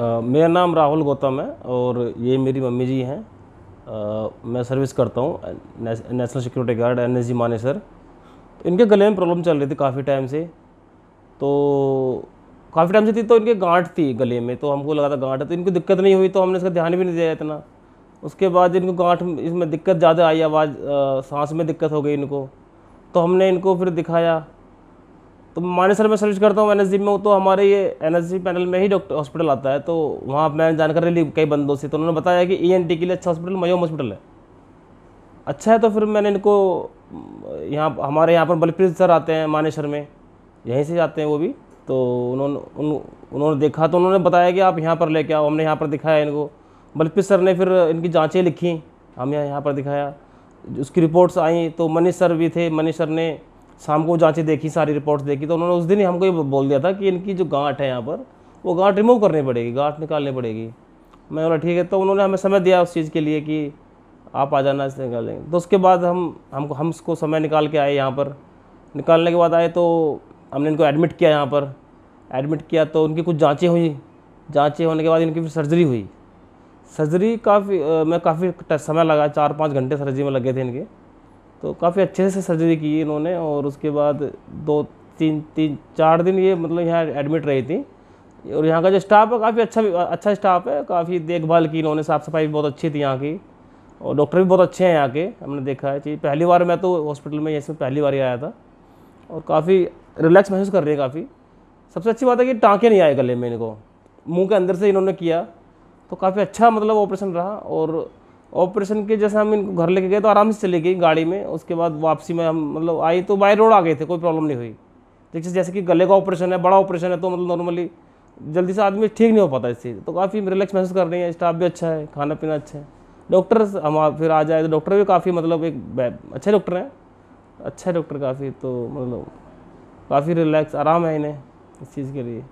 मेरा नाम राहुल गौतम है और ये मेरी मम्मी जी हैं मैं सर्विस करता हूँ national security guard N S G Manesar इनके गले में प्रॉब्लम चल रही थी काफ़ी टाइम से तो काफ़ी टाइम से थी तो इनके गांठ थी गले में तो हमको लगा था गांठ है तो इनको दिक्कत नहीं हुई तो हमने इसका ध्यान भी नहीं दिया इतना उसके बाद इनको गांठ इसमें दिक्कत ज़्यादा आई आवाज़ सांस में दिक्कत हो गई इनको तो हमने इनको फिर दिखाया तो मानेसर में, सर्विस करता हूँ एन में तो हमारे ये एन पैनल में ही डॉक्टर हॉस्पिटल आता है तो वहाँ मैंने जानकारी ली कई बंदों से तो उन्होंने बताया कि ई e के लिए अच्छा हॉस्पिटल मयोम हॉस्पिटल है अच्छा है तो फिर मैंने इनको यहाँ हमारे यहाँ पर बलप्रीत सर आते हैं मानेसर में यहीं से जाते हैं वो भी तो उन्होंने उन, उन्होंने देखा तो उन्होंने बताया कि आप यहाँ पर लेके आओ हमने यहाँ पर दिखाया इनको बलप्रीत सर ने फिर इनकी जाँचें लिखी यहाँ यहाँ पर दिखाया उसकी रिपोर्ट्स आई तो मनीष सर भी थे मनीष सर ने शाम को जाँचें देखी सारी रिपोर्ट्स देखी तो उन्होंने उस दिन ही हमको ये बोल दिया था कि इनकी जो गांठ है यहाँ पर वो गांठ रिमूव करनी पड़ेगी गांठ निकालनी पड़ेगी मैं बोला ठीक है तो उन्होंने हमें समय दिया उस चीज़ के लिए कि आप आ जाना इससे निकाल लेंगे तो उसके बाद हम हमको हम उसको समय निकाल के आए यहाँ पर निकालने के बाद आए तो हमने इनको एडमिट किया यहाँ पर एडमिट किया तो उनकी कुछ जाँचें हुई जाँचें होने के बाद इनकी फिर सर्जरी हुई सर्जरी काफ़ी मैं काफ़ी समय लगा चार पाँच घंटे सर्जरी में लगे थे इनके तो काफ़ी अच्छे से सर्जरी की इन्होंने और उसके बाद दो तीन तीन चार दिन ये मतलब यहाँ एडमिट रही थी और यहाँ का जो स्टाफ है काफ़ी अच्छा अच्छा स्टाफ है काफ़ी देखभाल की इन्होंने साफ़ सफाई बहुत अच्छी थी यहाँ की और डॉक्टर भी बहुत अच्छे हैं यहाँ के हमने देखा है चीज़ पहली बार मैं तो हॉस्पिटल में इसमें पहली बार ही आया था और काफ़ी रिलैक्स महसूस कर रही है काफ़ी सबसे अच्छी बात है कि टाँके नहीं आए गले में इनको मुंह के अंदर से इन्होंने किया तो काफ़ी अच्छा मतलब ऑपरेशन रहा और ऑपरेशन के जैसे हम इनको घर लेके गए तो आराम से चले गई गाड़ी में उसके बाद वापसी में हम मतलब आई तो बाई रोड आ गए थे कोई प्रॉब्लम नहीं हुई जैसे जैसे कि गले का ऑपरेशन है बड़ा ऑपरेशन है तो मतलब नॉर्मली जल्दी से आदमी ठीक नहीं हो पाता इससे तो काफ़ी रिलैक्स महसूस कर रही है स्टाफ भी अच्छा है खाना पीना अच्छा है डॉक्टर हम फिर आ जाए तो डॉक्टर भी काफ़ी मतलब एक अच्छे डॉक्टर हैं अच्छा डॉक्टर काफ़ी तो मतलब काफ़ी रिलैक्स आराम है इन्हें इस चीज़ के लिए